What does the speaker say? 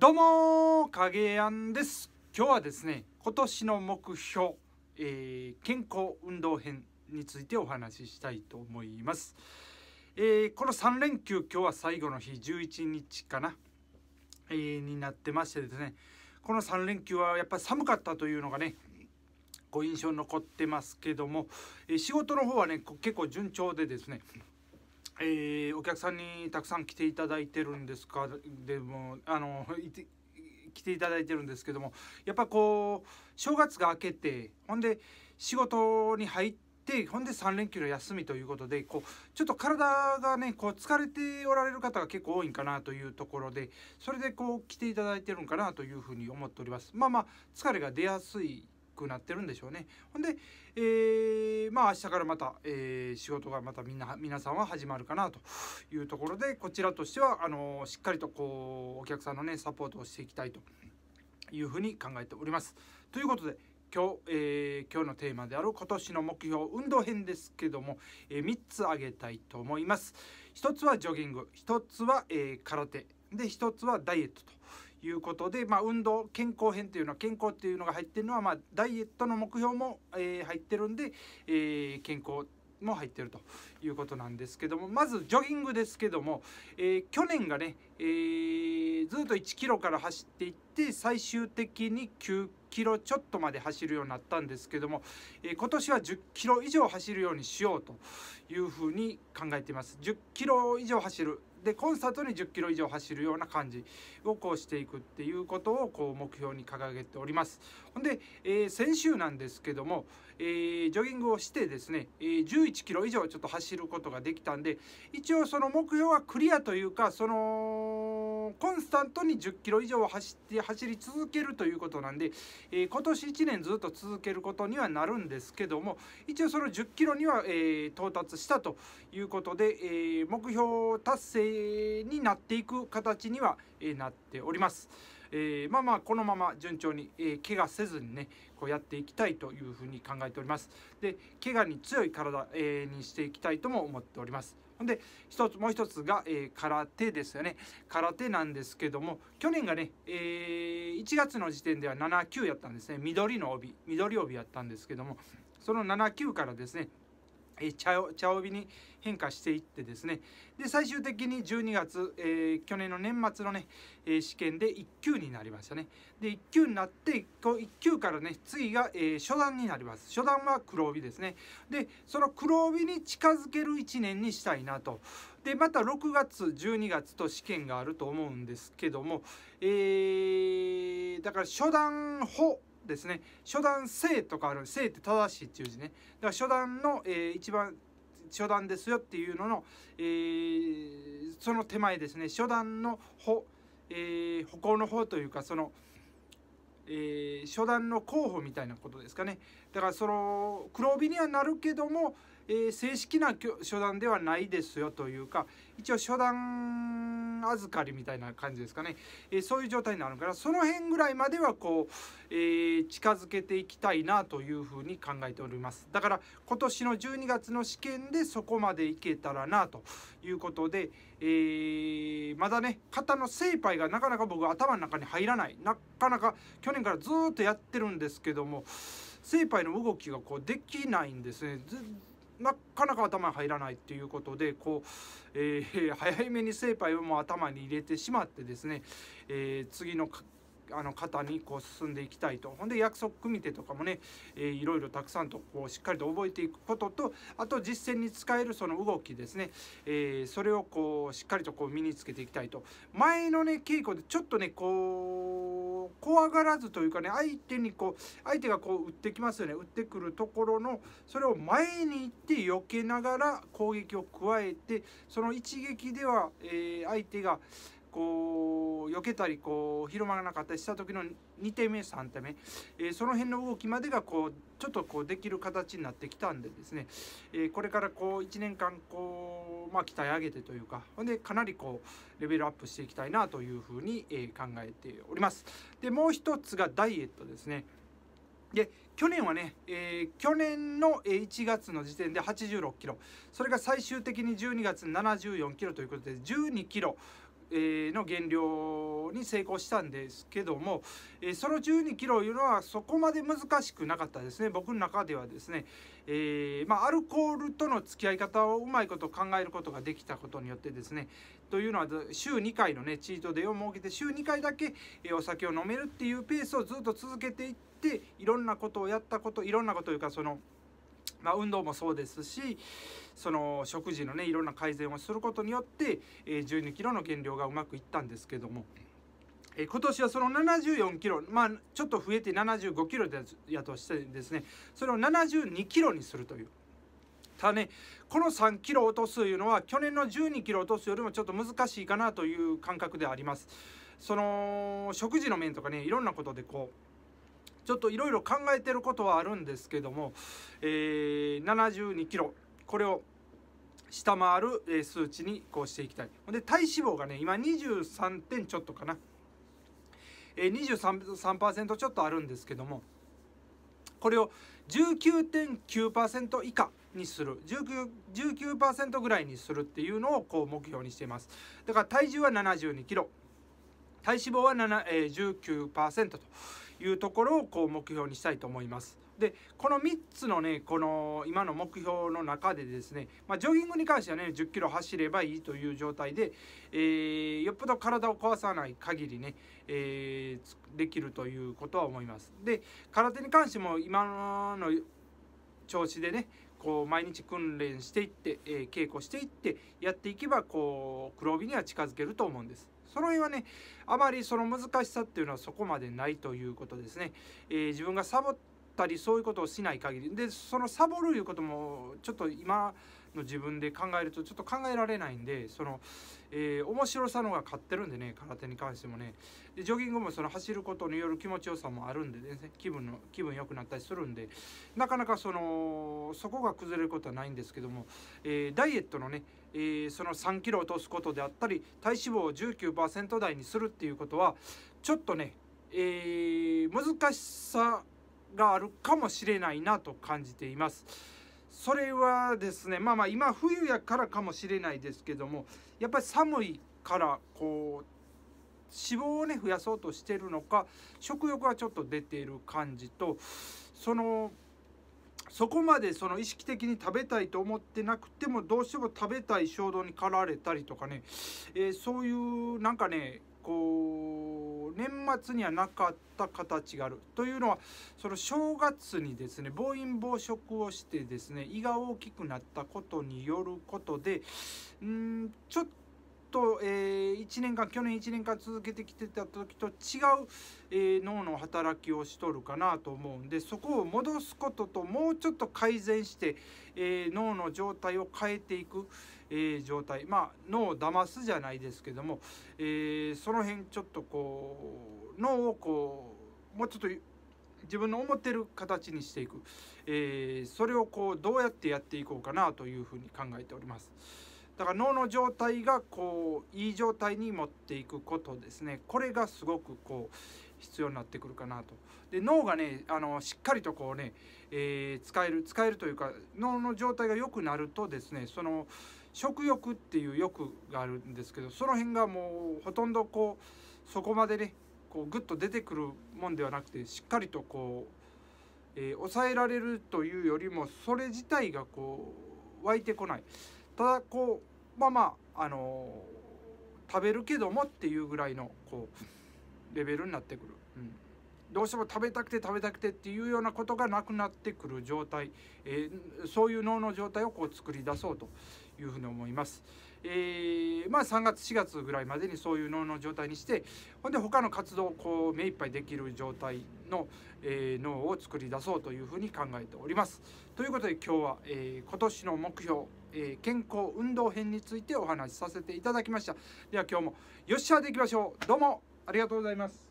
どうも影やんです今日はですね今年の目標、えー、健康運動編についてお話ししたいと思います、えー、この3連休今日は最後の日11日かな、えー、になってましてですねこの3連休はやっぱり寒かったというのがねご印象残ってますけども、え仕事の方はね結構順調でですねえー、お客さんにたくさん来ていただいてるんですかでもあの来ていただいてるんですけどもやっぱこう正月が明けてほんで仕事に入ってほんで3連休の休みということでこうちょっと体がねこう疲れておられる方が結構多いんかなというところでそれでこう来ていただいてるんかなというふうに思っております。まあまあ疲れが出やすいくなってるんでしょうね。ほんで、えー、まあ明日からまた、えー、仕事がまたみんな皆さんは始まるかなというところでこちらとしてはあのしっかりとこうお客さんのねサポートをしていきたいというふうに考えております。ということで今日、えー、今日のテーマである今年の目標運動編ですけども、えー、3つ挙げたいと思います。1つはジョギング、1つは、えー、空手、で1つはダイエットということで、まあ、運動健康編というのは健康っていうのが入ってるのは、まあ、ダイエットの目標も、えー、入ってるんで、えー、健康も入ってるということなんですけどもまずジョギングですけども、えー、去年がね、えー、ずっと1キロから走っていって最終的に9キロちょっとまで走るようになったんですけども、えー、今年は10キロ以上走るようにしようというふうに考えています。10キロ以上走るでコンサートに1 0キロ以上走るような感じをこうしていくっていうことをこう目標に掲げております。ほんで、えー、先週なんですけども、えー、ジョギングをしてですね、えー、1 1キロ以上ちょっと走ることができたんで一応その目標はクリアというかそのコンスタントに10キロ以上走って走り続けるということなんで、えー、今年1年ずっと続けることにはなるんですけども一応その10キロには、えー、到達したということで、えー、目標達成になっていく形には、えなっております。えー、まあまあこのまま順調に、えー、怪我せずにねこうやっていきたいというふうに考えておりますで怪我に強い体、えー、にしていきたいとも思っておりますで一つもう一つが、えー、空手ですよね空手なんですけども去年がね、えー、1月の時点では7級やったんですね緑の帯緑帯やったんですけどもその7級からですねえ茶茶帯に変化していってですねで最終的に12月、えー、去年の年末のね、え試験で1級になりましたねで1級になってこう1級からね次が、え初段になります初段は黒帯ですねでその黒帯に近づける1年にしたいなとでまた6月12月と試験があると思うんですけどもえー、だから初段補ですね初段正とかある正って正しいっていう字ねだから初段の、えー、一番初段ですよっていうのの、えー、その手前ですね初段の歩、えー、歩行の方というかその、えー、初段の候補みたいなことですかねだからその黒帯にはなるけども、えー、正式な初段ではないですよというか一応初段預かりみたいな感じですかね、えー、そういう状態になるからその辺ぐらいまではこう、えー、近づけていきたいなというふうに考えておりますだから今年の12月の試験でそこまでいけたらなということで、えー、まだね型の精一杯がなかなか僕頭の中に入らないなかなか去年からずっとやってるんですけども精一杯の動きがこうできないんですね。なかなか頭入らないっていうことでこう、えー、早めに精杯をもう頭に入れてしまってですね、えー、次のあの方にこう進んでいきたいとほんで約束組手とかもね、えー、いろいろたくさんとこうしっかりと覚えていくこととあと実践に使えるその動きですね、えー、それをこうしっかりとこう身につけていきたいと前のね稽古でちょっとねこう怖がらずというかね相手にこう相手がこう打ってきますよね打ってくるところのそれを前に行って避けながら攻撃を加えてその一撃では、えー、相手が、こう避けたりこう広まらなかったりした時の2手目3手目、えー、その辺の動きまでがこうちょっとこうできる形になってきたんでですね、えー、これからこう1年間こう、まあ、鍛え上げてというかほんでかなりこうレベルアップしていきたいなというふうに、え考えております。でもう一つがダイエットですね。で去年はね、えー、去年の1月の時点で86キロそれが最終的に12月74キロということで12キロの減量に成功したんですけども、えその12キロいうのはそこまで難しくなかったですね僕の中ではですね、えー、まあ、アルコールとの付き合い方をうまいこと考えることができたことによってですねというのは週2回のねチートデイを設けて週2回だけお酒を飲めるっていうペースをずっと続けていっていろんなことをやったこといろんなことというかその。まあ、運動もそうですしその食事のねいろんな改善をすることによって、え12キロの減量がうまくいったんですけども。え今年はその74キロ、まあ、ちょっと増えて75キロやとしてですねそれを72キロにするというただねこの3キロ落とすというのは去年の12キロ落とすよりもちょっと難しいかなという感覚でありますその食事の面とかねいろんなことでこうちょっといろいろ考えてることはあるんですけども、えー、72キロこれを下回る数値にこうしていきたいで体脂肪がね今23点ちょっとかなえー、23%ちょっとあるんですけどもこれを19.9%以下にする 19%, 19ぐらいにするっていうのをこう目標にしていますだから体重は7 2キロ体脂肪は、えー、19%というところをこう目標にしたいと思います。でこの3つのねこの今の目標の中でですね、まあ、ジョギングに関してはね1 0キロ走ればいいという状態で、えー、よっぽど体を壊さない限りね、えー、できるということは思います。で空手に関しても今の調子でねこう毎日訓練していって、えー、稽古していってやっていけばこう黒帯には近づけると思うんです。その辺はねあまりその難しさっていうのはそこまでないということですね、えー、自分がサボっったりそういうことをしない限りでそのサボるいうこともちょっと今の自分で考えるとちょっと考えられないんでその、えー、面白さのが勝ってるんでね空手に関してもねでジョギングもその走ることによる気持ちよさもあるんで、ね、気分の気分良くなったりするんでなかなかそのそこが崩れることはないんですけども、えー、ダイエットのね、えー、その3キロ落とすことであったり体脂肪を19%台にするっていうことはちょっとね、え難しさがあるかもしれないなと感じています。それはですねまあまあ今冬やからかもしれないですけどもやっぱり寒いからこう脂肪をね増やそうとしてるのか食欲はちょっと出ている感じとそのそこまでその意識的に食べたいと思ってなくてもどうしても食べたい衝動に駆られたりとかね、えー、そういうなんかねこう年末にはなかった形があるというのはその正月にですね暴飲暴食をしてですね胃が大きくなったことによることでうんちょっとと、えー、1年間去年1年間続けてきてた時と違う、えー、脳の働きをしとるかなと思うんでそこを戻すことともうちょっと改善して、えー、脳の状態を変えていく、え状態まあ脳を騙すじゃないですけども、えその辺ちょっとこう脳をこうもうちょっと自分の思ってる形にしていく、えそれをこうどうやってやっていこうかなというふうに考えております。だから脳の状態がこういい状態に持っていくことですねこれがすごくこう必要になってくるかなとで脳がねあのしっかりとこうね、えー、使える使えるというか脳の状態が良くなるとですねその食欲っていう欲があるんですけどその辺がもうほとんどこうそこまでねこうグッと出てくるもんではなくてしっかりとこう、えー、抑えられるというよりもそれ自体がこう湧いてこない。ただこうまあまああのー、食べるけどもっていうぐらいのこうレベルになってくる、うん、どうしても食べたくて食べたくてっていうようなことがなくなってくる状態、えー、そういう脳の状態をこう作り出そうというふうに思います。えー、まあ3月4月ぐらいまでにそういう脳の状態にしてほんで他の活動をこう目いっぱいできる状態の、えー、脳を作り出そうというふうに考えております。ということで今日は、えー、今年の目標、えー、健康運動編についてお話しさせていただきました。では今日もよっしゃでいきましょうどうもありがとうございます。